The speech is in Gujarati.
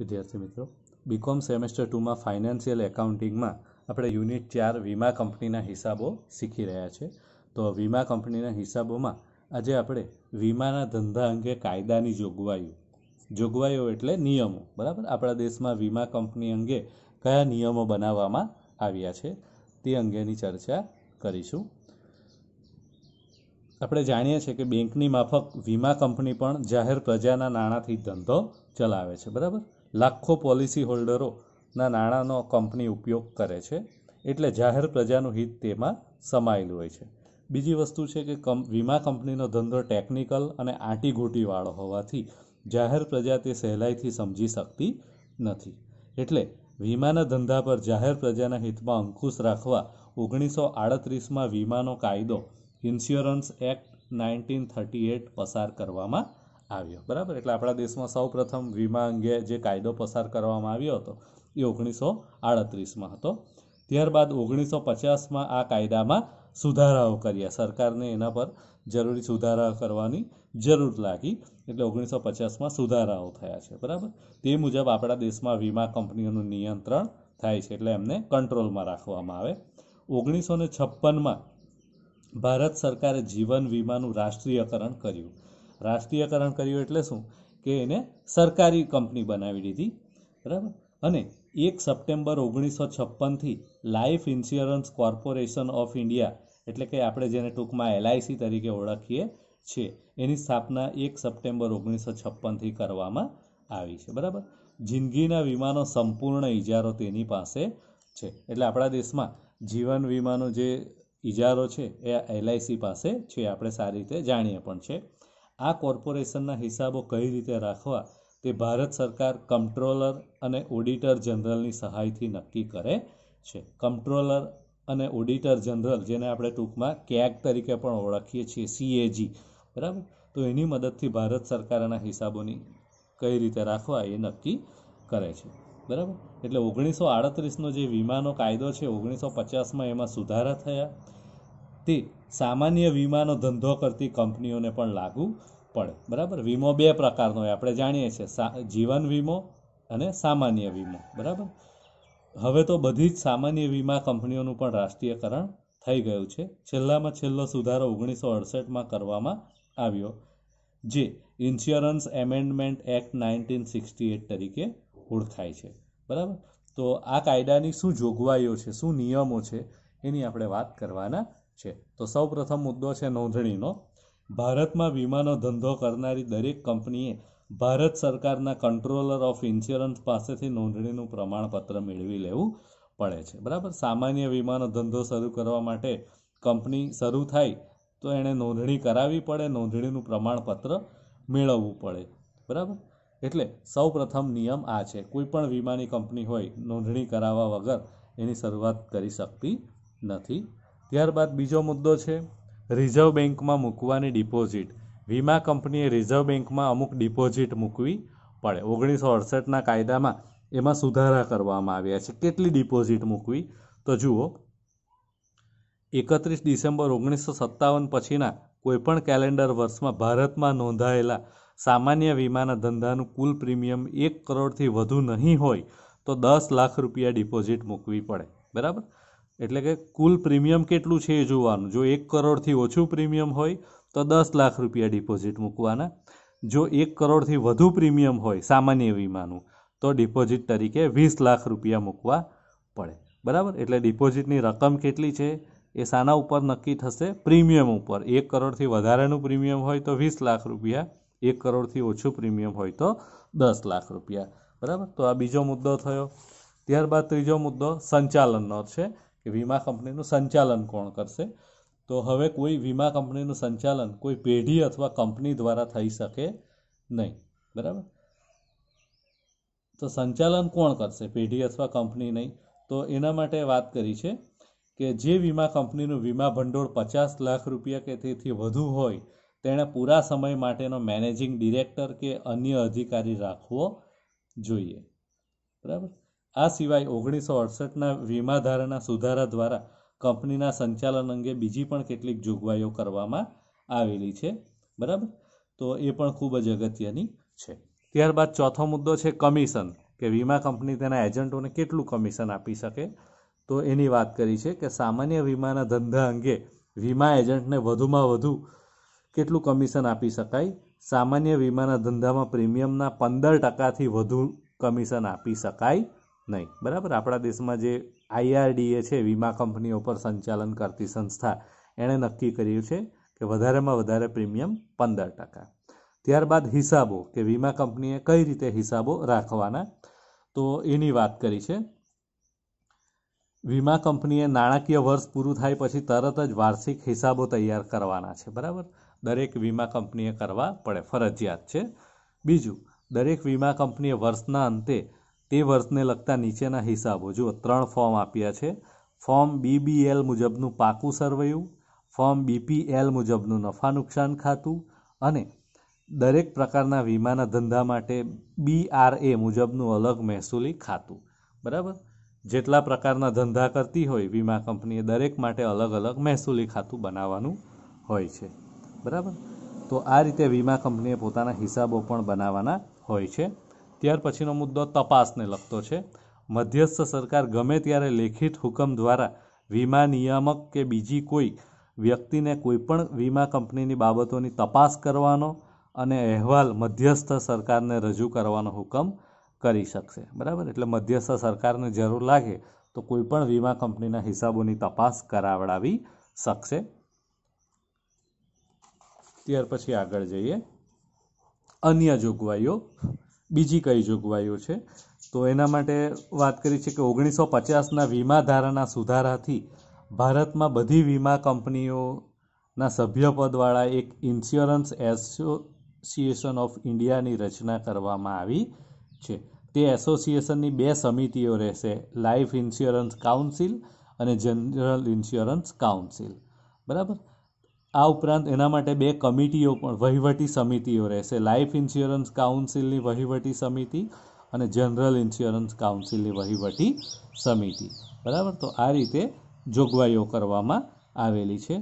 વિદ્યાર્થી મિત્રો બીકોમ સેમેસ્ટર ટુમાં ફાઇનાન્શિયલ એકાઉન્ટિંગમાં આપણે યુનિટ ચાર વીમા કંપનીના હિસાબો શીખી રહ્યા છે તો વીમા કંપનીના હિસાબોમાં આજે આપણે વીમાના ધંધા અંગે કાયદાની જોગવાઈઓ જોગવાઈઓ એટલે નિયમો બરાબર આપણા દેશમાં વીમા કંપની અંગે કયા નિયમો બનાવવામાં આવ્યા છે તે અંગેની ચર્ચા કરીશું આપણે જાણીએ છીએ કે બેંકની માફક વીમા કંપની પણ જાહેર પ્રજાના નાણાંથી ધંધો ચલાવે છે બરાબર લાખો પોલિસી હોલ્ડરોના નાણાંનો કંપની ઉપયોગ કરે છે એટલે જાહેર પ્રજાનું હિત તેમાં સમાયેલું હોય છે બીજી વસ્તુ છે કે કંપ વીમા કંપનીનો ધંધો ટેકનિકલ અને આંટીઘૂંટીવાળો હોવાથી જાહેર પ્રજા તે સહેલાઈથી સમજી શકતી નથી એટલે વીમાના ધંધા પર જાહેર પ્રજાના હિતમાં અંકુશ રાખવા ઓગણીસો આડત્રીસમાં વીમાનો કાયદો insurance act nineteen thirty eight પસાર કરવામાં આવ્યો બરાબર એટલે આપણા દેશમાં સૌપ્રથમ વીમા અંગે જે કાયદો પસાર કરવામાં આવ્યો હતો એ ઓગણીસો આડત્રીસમાં હતો ત્યારબાદ ઓગણીસો પચાસમાં આ કાયદામાં સુધારાઓ કર્યા સરકારને એના પર જરૂરી સુધારા કરવાની જરૂર લાગી એટલે ઓગણીસો પચાસમાં સુધારાઓ થયા છે બરાબર તે મુજબ આપણા દેશમાં વીમા કંપનીઓનું નિયંત્રણ થાય છે એટલે એમને કંટ્રોલમાં રાખવામાં આવે ઓગણીસો ને છપ્પનમાં ભારત સરકારે જીવન વીમાનું રાષ્ટ્રીયકરણ કર્યું રાષ્ટ્રીયકરણ કર્યું એટલે શું કે એને સરકારી કંપની બનાવી દીધી બરાબર અને એક સપ્ટેમ્બર ઓગણીસો છપ્પનથી life insurance corporation of India એટલે કે આપણે જેને ટૂંકમાં એલઆઈસી તરીકે ઓળખીએ છીએ એની સ્થાપના એક સપ્ટેમ્બર ઓગણીસો છપ્પનથી કરવામાં આવી છે બરાબર જિંદગીના વીમાનો સંપૂર્ણ ઇજારો તેની પાસે છે એટલે આપણા દેશમાં જીવન વીમાનો જે ઇજારો છે એ એલઆઈસી પાસે છે આપણે સારી રીતે જાણીએ પણ છે આ કોર્પોરેશનના હિસાબો કઈ રીતે રાખવા તે ભારત સરકાર કંટ્રોલર અને ઓડિટર જનરલની સહાયથી નક્કી કરે છે કંટ્રોલર અને ઓડિટર જનરલ જેને આપણે ટૂંકમાં કેગ તરીકે પણ ઓળખીએ છીએ સીએજી બરાબર તો એની મદદથી ભારત સરકારના હિસાબોની કઈ રીતે રાખવા એ નક્કી કરે છે બરાબર એટલે ઓગણીસો આડત્રીસનો જે વીમાનો કાયદો છે ઓગણીસો પચાસમાં એમાં સુધારા થયા તે સામાન્ય વીમાનો ધંધો કરતી કંપનીઓને પણ લાગુ પડે બરાબર વીમો બે પ્રકારનો હોય આપણે જાણીએ છીએ જીવન વીમો અને સામાન્ય વીમો બરાબર હવે તો બધી જ સામાન્ય વીમા કંપનીઓનું પણ રાષ્ટ્રીયકરણ થઈ ગયું છે છેલ્લામાં છેલ્લો સુધારો ઓગણીસો અડસઠમાં કરવામાં આવ્યો જે insurance amendment act nineteen sixty eight તરીકે ઓળખાય છે બરાબર તો આ કાયદાની શું જોગવાઈઓ છે શું નિયમો છે એની આપણે વાત કરવાના છે તો સૌ પ્રથમ મુદ્દો છે નોંધણીનો ભારતમાં વીમાનો ધંધો કરનારી દરેક કંપનીએ ભારત સરકારના કંટ્રોલર ઓફ ઇન્સ્યોરન્સ પાસેથી નોંધણીનું પ્રમાણપત્ર મેળવી લેવું પડે છે બરાબર સામાન્ય વીમાનો ધંધો શરૂ કરવા માટે કંપની શરૂ થાય તો એણે નોંધણી કરાવવી પડે નોંધણીનું પ્રમાણપત્ર મેળવવું પડે બરાબર એટલે સૌ પ્રથમ નિયમ આ છે કોઈ પણ વીમાની કંપની હોય નોંધણી કરાવવા વગર એની શરૂઆત કરી શકતી નથી ત્યારબાદ બીજો મુદ્દો છે રિઝર્વ બેન્કમાં મૂકવાની ડિપોઝિટ વીમા કંપનીએ રિઝર્વ બેન્કમાં અમુક ડિપોઝિટ મૂકવી પડે ઓગણીસો અડસઠના કાયદામાં એમાં સુધારા કરવામાં આવ્યા છે કેટલી ડિપોઝિટ મૂકવી તો જુઓ એકત્રીસ ડિસેમ્બર ઓગણીસો સત્તાવન પછીના કોઈપણ કેલેન્ડર વર્ષમાં ભારતમાં નોંધાયેલા સામાન્ય વીમાના ધંધાનું કુલ પ્રીમિયમ એક કરોડથી વધુ નહીં હોય તો દસ લાખ રૂપિયા ડિપોઝિટ મૂકવી પડે બરાબર એટલે કે કુલ પ્રીમિયમ કેટલું છે એ જોવાનું જો એક કરોડથી ઓછું પ્રીમિયમ હોય તો દસ લાખ રૂપિયા ડિપોઝિટ મૂકવાના જો એક કરોડથી વધુ પ્રીમિયમ હોય સામાન્ય વીમાનું તો ડિપોઝિટ તરીકે વીસ લાખ રૂપિયા મૂકવા પડે બરાબર એટલે ડિપોઝિટની રકમ કેટલી છે એ શાના ઉપર નક્કી થશે પ્રીમિયમ ઉપર એક કરોડથી વધારાનું પ્રીમિયમ હોય તો વીસ લાખ રૂપિયા એક કરોડથી ઓછું પ્રીમિયમ હોય તો દસ લાખ રૂપિયા બરાબર તો આ બીજો મુદ્દો થયો ત્યારબાદ ત્રીજો મુદ્દો સંચાલનનો છે કે વીમા કંપનીનું સંચાલન કોણ કરશે તો હવે કોઈ વીમા કંપનીનું સંચાલન કોઈ પેઢી અથવા કંપની દ્વારા થઈ શકે નહીં બરાબર તો સંચાલન કોણ કરશે પેઢી અથવા કંપની નહીં તો એના માટે વાત કરી છે કે જે વીમા કંપનીનું વીમા ભંડોળ પચાસ લાખ રૂપિયા કે તેથી વધુ હોય તેણે પૂરા સમય માટેનો મેનેજિંગ ડિરેક્ટર કે અન્ય અધિકારી રાખવો જોઈએ બરાબર આ સિવાય ઓગણીસો અડસઠના વીમાધારાના સુધારા દ્વારા કંપનીના સંચાલન અંગે બીજી પણ કેટલીક જોગવાઈઓ કરવામાં આવેલી છે બરાબર તો એ પણ ખૂબ જ અગત્યની છે ત્યારબાદ ચોથો મુદ્દો છે કમિશન કે વીમા કંપની તેના એજન્ટોને કેટલું કમિશન આપી શકે તો એની વાત કરી છે કે સામાન્ય વીમાના ધંધા અંગે વીમા એજન્ટને વધુમાં વધુ કેટલું કમિશન આપી શકાય સામાન્ય વીમાના ધંધામાં પ્રીમિયમના પંદર ટકાથી વધુ કમિશન આપી શકાય નહીં બરાબર આપણા દેશમાં જે આઈઆરડીએ છે વીમા કંપનીઓ પર સંચાલન કરતી સંસ્થા એણે નક્કી કર્યું છે કે વધારેમાં વધારે પ્રીમિયમ પંદર ટકા ત્યારબાદ હિસાબો કે વીમા કંપનીએ કઈ રીતે હિસાબો રાખવાના તો એની વાત કરી છે વીમા કંપનીએ નાણાકીય વર્ષ પૂરું થાય પછી તરત જ વાર્ષિક હિસાબો તૈયાર કરવાના છે બરાબર દરેક વીમા કંપનીએ કરવા પડે ફરજિયાત છે બીજું દરેક વીમા કંપનીએ વર્ષના અંતે તે વર્ષને લગતા નીચેના હિસાબો જુઓ ત્રણ ફોર્મ આપ્યા છે ફોર્મ બીબીએલ મુજબનું પાકું સરવૈયું ફોર્મ બીપીએલ મુજબનું નફા નુકસાન ખાતું અને દરેક પ્રકારના વીમાના ધંધા માટે બીઆરએ મુજબનું અલગ મહેસૂલી ખાતું બરાબર જેટલા પ્રકારના ધંધા કરતી હોય વીમા કંપનીએ દરેક માટે અલગ અલગ મહેસૂલી ખાતું બનાવવાનું હોય છે બરાબર તો આ રીતે વીમા કંપનીએ પોતાના હિસાબો પણ બનાવવાના હોય છે ત્યાર પછીનો મુદ્દો તપાસને લગતો છે મધ્યસ્થ સરકાર ગમે ત્યારે લેખિત હુકમ દ્વારા વીમા નિયામક કે બીજી કોઈ વ્યક્તિને કોઈપણ વીમા કંપનીની બાબતોની તપાસ કરવાનો અને અહેવાલ મધ્યસ્થ સરકારને રજૂ કરવાનો હુકમ કરી શકશે બરાબર એટલે મધ્યસ્થ સરકારને જરૂર લાગે તો કોઈપણ વીમા કંપનીના હિસાબોની તપાસ કરાવડાવી શકશે ત્યાર પછી આગળ જઈએ અન્ય જોગવાઈઓ બીજી કઈ જોગવાઈઓ છે તો એના માટે વાત કરી છે કે ઓગણીસો પચાસના વીમા ધારાના સુધારાથી ભારતમાં બધી વીમા કંપનીઓના સભ્યપદવાળા એક ઇન્સ્યોરન્સ એસોસિએશન ઓફ ઇન્ડિયાની રચના કરવામાં આવી છે તે એસોસિએશનની બે સમિતિઓ રહેશે લાઈફ ઇન્સ્યોરન્સ કાઉન્સિલ અને જનરલ ઇન્સ્યોરન્સ કાઉન્સિલ બરાબર આ ઉપરાંત એના માટે બે કમિટીઓ પણ વહીવટી સમિતિઓ રહેશે લાઈફ ઇન્સ્યોરન્સ કાઉન્સિલની વહીવટી સમિતિ અને જનરલ ઇન્સ્યોરન્સ કાઉન્સિલની વહીવટી સમિતિ બરાબર તો આ રીતે જોગવાઈઓ કરવામાં આવેલી છે